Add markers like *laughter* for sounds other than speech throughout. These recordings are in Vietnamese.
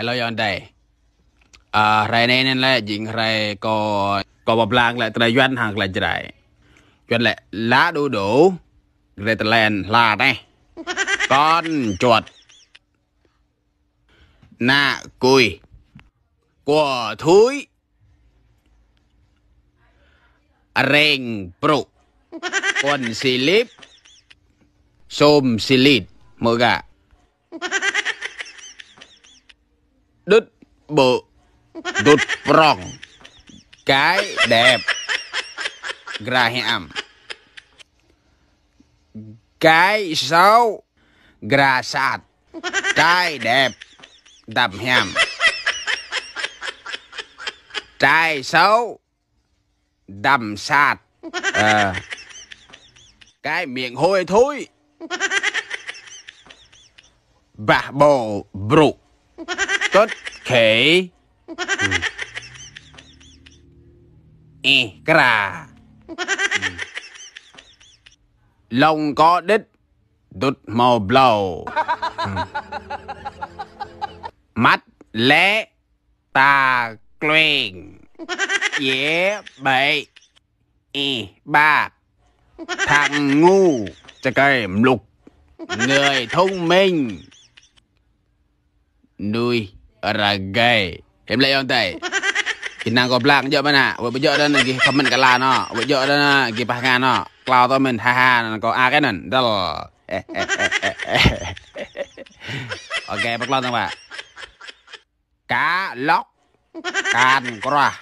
ឥឡូវយ៉ាងដែរអឺរ៉ែណែនឡែยิงរ៉ែក៏ក៏បំឡាងឡែត្រៃយន់ហាងក្លែងច្រៃយន់ឡែឡាដូដូរ៉ែតឡែនឡាដែរកនជាត់ណាគុយគួធុយរេងប្រុកប៉ុនស៊ីលីបសូមស៊ីលីតមើកា đứt bự tụt prong cái đẹp Graham cái xấu Grasat cái đẹp Dabham trai xấu đầm sạt à, cái miệng hôi thối bà bồ brụ Bất khỉ ừ. Y ừ. ra Lòng có đít Đút màu blow ừ. Mắt lé, ta quen Dễ bậy Y ba Thằng ngu Trái cây lục Người thông minh Nuôi Ragai. Em lại on tay. khi có Kinang ko black jo mana. Wo bejo dan lagi comment nó, giờ đó kala no. Bejo dan lagi pahangan no. ha to men haha nan ko akenan dal. ok bắt lon Pak. Cá lóc. Can croa.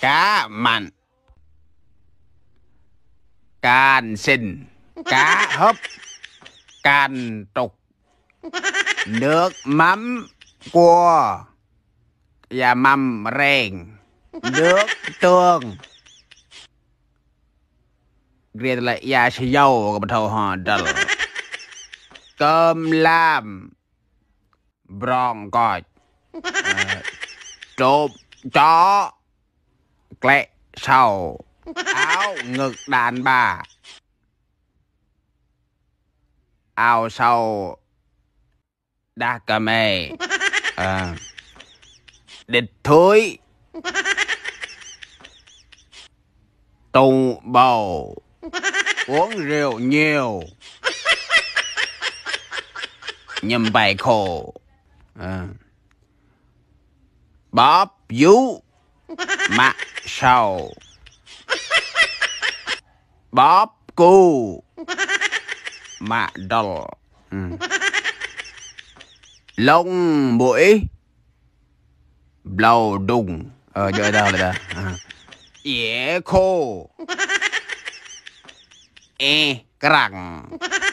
Cá mặn. Can xin. Cá hấp. Can trục. *laughs* Nước mắm cua và dạ, mầm rèn nước tương riêng là ya sẽ dâu của thầu hòn đờ cơm lam bron coi ờ, trộm chó lẹ sầu áo ngực đàn bà áo sầu đa cà mê à địch thối tùng bầu uống rượu nhiều nhầm bài khổ à. bóp vú mặt sầu bóp cu mà đol ừ lông mũi blau đùng ờ chỗ đó là à. dễ khô *laughs* e cẳng